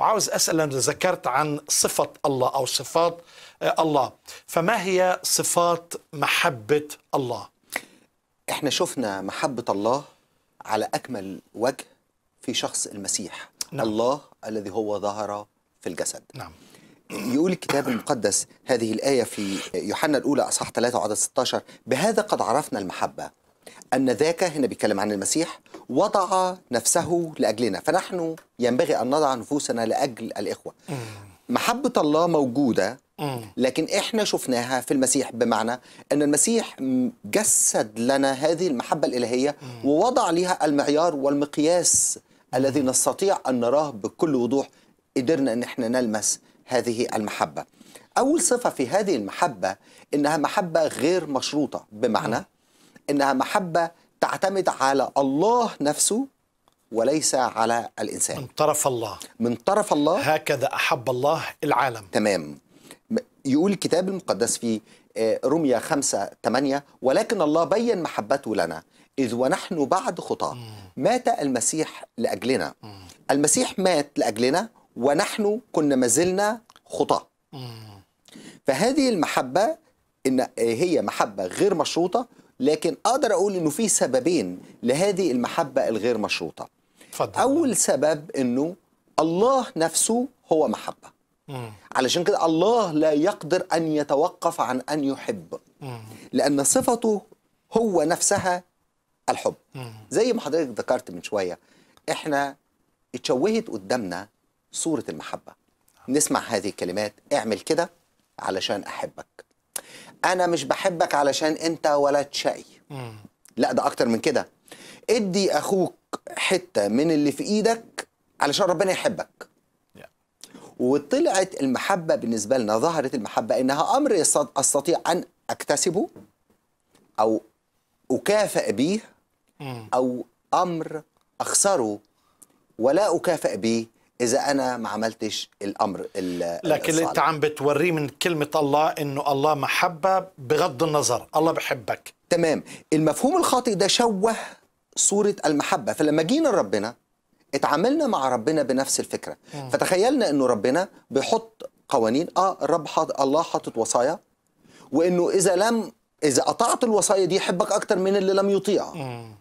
وعاوز أسأل أنا ذكرت عن صفة الله أو صفات آه، الله فما هي صفات محبة الله احنا شفنا محبة الله على أكمل وجه في شخص المسيح نعم. الله الذي هو ظهر في الجسد نعم يقول الكتاب المقدس هذه الآية في يوحنا الأولى أصحاح 3 وعدد 16 بهذا قد عرفنا المحبة أن ذاك هنا بيتكلم عن المسيح وضع نفسه لأجلنا فنحن ينبغي أن نضع نفوسنا لأجل الإخوة محبة الله موجودة لكن احنا شفناها في المسيح بمعنى ان المسيح جسد لنا هذه المحبه الالهيه ووضع لها المعيار والمقياس الذي نستطيع ان نراه بكل وضوح قدرنا ان احنا نلمس هذه المحبه. اول صفه في هذه المحبه انها محبه غير مشروطه بمعنى انها محبه تعتمد على الله نفسه وليس على الانسان من طرف الله من طرف الله هكذا احب الله العالم تمام يقول الكتاب المقدس في روميا 5 8 ولكن الله بين محبته لنا إذ ونحن بعد خطاة مات المسيح لأجلنا المسيح مات لأجلنا ونحن كنا ما زلنا خطاة فهذه المحبة إن آه، هي محبة غير مشروطة لكن اقدر اقول انه في سببين لهذه المحبه الغير مشروطه فضل. اول سبب انه الله نفسه هو محبه مم. علشان كده الله لا يقدر ان يتوقف عن ان يحب مم. لان صفته هو نفسها الحب مم. زي ما حضرتك ذكرت من شويه احنا اتشوهت قدامنا صوره المحبه آه. نسمع هذه الكلمات اعمل كده علشان احبك انا مش بحبك علشان انت ولد شقي لا ده اكتر من كده ادي اخوك حته من اللي في ايدك علشان ربنا يحبك وطلعت المحبه بالنسبه لنا ظهرت المحبه انها امر استطيع ان اكتسبه او اكافئ به او امر اخسره ولا اكافئ به اذا انا ما عملتش الامر لكن انت عم بتوريه من كلمه الله انه الله محبه بغض النظر الله بحبك تمام المفهوم الخاطئ ده شوه صوره المحبه فلما جينا لربنا اتعاملنا مع ربنا بنفس الفكره م. فتخيلنا انه ربنا بيحط قوانين اه الرب حط الله حاطط وصايا وانه اذا لم اذا اطعت الوصايا دي يحبك اكتر من اللي لم يطيع م.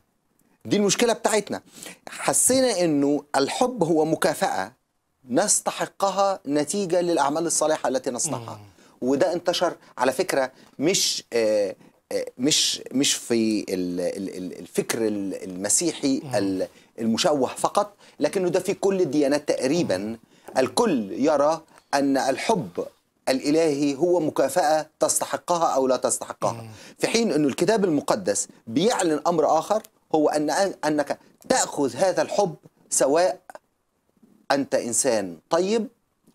دي المشكله بتاعتنا حسينا انه الحب هو مكافاه نستحقها نتيجه للاعمال الصالحه التي نصنعها وده انتشر على فكره مش آه، آه، مش مش في الفكر المسيحي المشوه فقط لكنه ده في كل الديانات تقريبا الكل يرى ان الحب الالهي هو مكافاه تستحقها او لا تستحقها في حين انه الكتاب المقدس بيعلن امر اخر هو أن أنك تأخذ هذا الحب سواء أنت إنسان طيب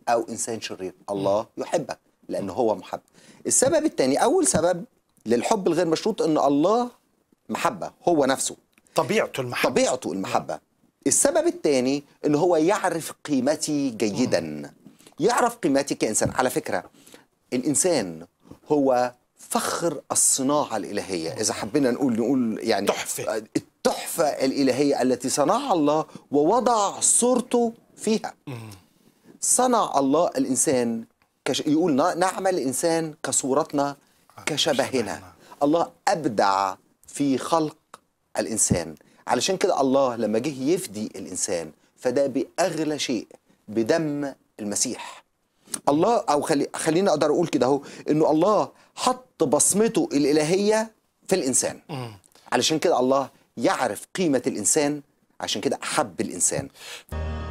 أو إنسان شرير الله يحبك لأنه هو محب السبب الثاني أول سبب للحب الغير مشروط أن الله محبة هو نفسه طبيعته المحبة طبيعته المحبة السبب الثاني أن هو يعرف قيمتي جيدا يعرف قيمتي كإنسان على فكرة الإنسان هو فخر الصناعة الإلهية إذا حبينا نقول نقول يعني تحفة آه، التحفة الإلهية التي صنعها الله ووضع صورته فيها صنع الله الإنسان كش... يقول نعمل الإنسان كصورتنا كشبهنا الله أبدع في خلق الإنسان علشان كده الله لما جه يفدي الإنسان فده بأغلى شيء بدم المسيح الله أو خلي خليني أقدر أقول كده أهو إنه الله حط بصمته الإلهية في الإنسان علشان كده الله يعرف قيمة الإنسان عشان كده أحب الإنسان